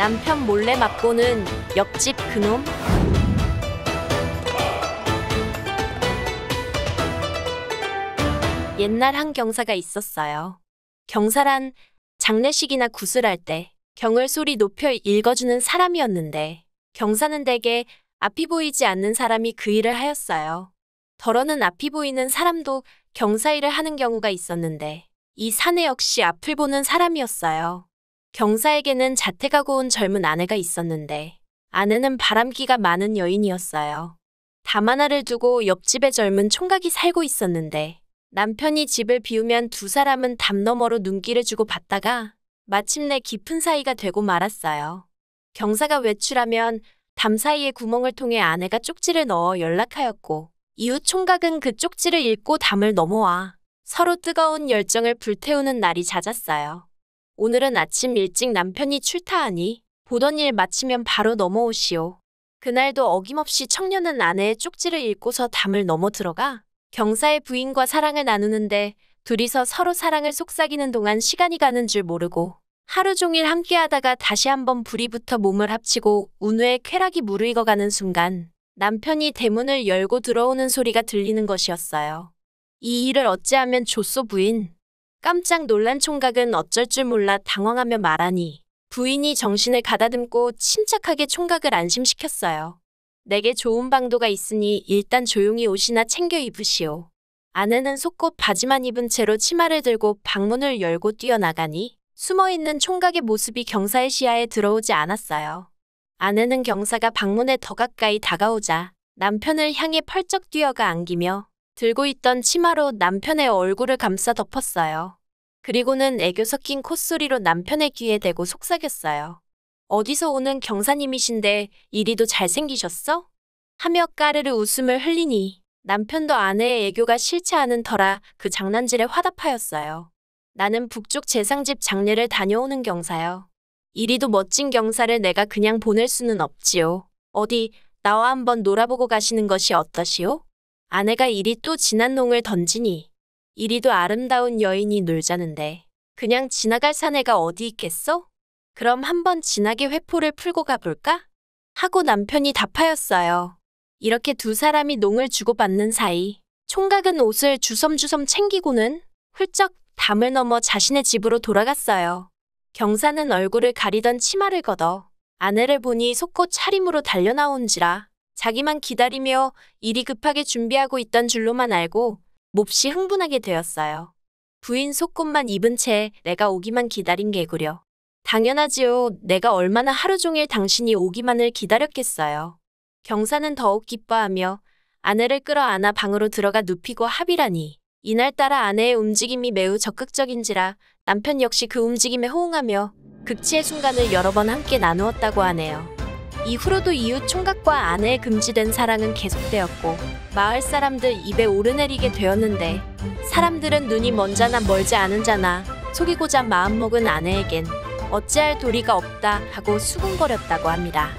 남편 몰래 맛고는 옆집 그놈? 옛날 한 경사가 있었어요. 경사란 장례식이나 구슬할 때 경을 소리 높여 읽어주는 사람이었는데 경사는 대개 앞이 보이지 않는 사람이 그 일을 하였어요. 더러는 앞이 보이는 사람도 경사 일을 하는 경우가 있었는데 이 사내 역시 앞을 보는 사람이었어요. 경사에게는 자택하고 온 젊은 아내가 있었는데 아내는 바람기가 많은 여인이었어요. 다만아를 두고 옆집에 젊은 총각이 살고 있었는데 남편이 집을 비우면 두 사람은 담 너머로 눈길을 주고 받다가 마침내 깊은 사이가 되고 말았어요. 경사가 외출하면 담 사이의 구멍을 통해 아내가 쪽지를 넣어 연락하였고 이웃 총각은 그 쪽지를 읽고 담을 넘어와 서로 뜨거운 열정을 불태우는 날이 잦았어요. 오늘은 아침 일찍 남편이 출타하니 보던 일 마치면 바로 넘어오시오. 그날도 어김없이 청년은 아내의 쪽지를 읽고서 담을 넘어 들어가 경사의 부인과 사랑을 나누는데 둘이서 서로 사랑을 속삭이는 동안 시간이 가는 줄 모르고 하루 종일 함께하다가 다시 한번 불이 붙어 몸을 합치고 운우의 쾌락이 무르익어가는 순간 남편이 대문을 열고 들어오는 소리가 들리는 것이었어요. 이 일을 어찌하면 조소 부인, 깜짝 놀란 총각은 어쩔 줄 몰라 당황하며 말하니 부인이 정신을 가다듬고 침착하게 총각을 안심시켰어요. 내게 좋은 방도가 있으니 일단 조용히 옷이나 챙겨 입으시오. 아내는 속고 바지만 입은 채로 치마를 들고 방문을 열고 뛰어나가니 숨어있는 총각의 모습이 경사의 시야에 들어오지 않았어요. 아내는 경사가 방문에 더 가까이 다가오자 남편을 향해 펄쩍 뛰어가 안기며 들고 있던 치마로 남편의 얼굴을 감싸 덮었어요. 그리고는 애교 섞인 콧소리로 남편의 귀에 대고 속삭였어요. 어디서 오는 경사님이신데 이리도 잘생기셨어? 하며 까르르 웃음을 흘리니 남편도 아내의 애교가 싫지 않은 터라 그 장난질에 화답하였어요. 나는 북쪽 재상집 장례를 다녀오는 경사요. 이리도 멋진 경사를 내가 그냥 보낼 수는 없지요. 어디 나와 한번 놀아보고 가시는 것이 어떠시오? 아내가 이리 또 진한 농을 던지니 이리도 아름다운 여인이 놀자는데 그냥 지나갈 사내가 어디 있겠소? 그럼 한 번 진하게 회포를 풀고 가볼까? 하고 남편이 답하였어요. 이렇게 두 사람이 농을 주고받는 사이 총각은 옷을 주섬주섬 챙기고는 훌쩍 담을 넘어 자신의 집으로 돌아갔어요. 경사는 얼굴을 가리던 치마를 걷어 아내를 보니 속고 차림으로 달려나온지라 자기만 기다리며 일이 급하게 준비하고 있던 줄로만 알고 몹시 흥분하게 되었어요. 부인 속옷만 입은 채 내가 오기만 기다린 게구려 당연하지요. 내가 얼마나 하루 종일 당신이 오기만을 기다렸겠어요. 경사는 더욱 기뻐하며 아내를 끌어안아 방으로 들어가 눕히고 합의라니. 이날따라 아내의 움직임이 매우 적극적인지라 남편 역시 그 움직임에 호응하며 극치의 순간을 여러 번 함께 나누었다고 하네요. 이후로도 이웃 총각과 아내의 금지된 사랑은 계속되었고 마을 사람들 입에 오르내리게 되었는데 사람들은 눈이 먼 자나 멀지 않은 자나 속이고자 마음먹은 아내에겐 어찌할 도리가 없다 하고 수군거렸다고 합니다.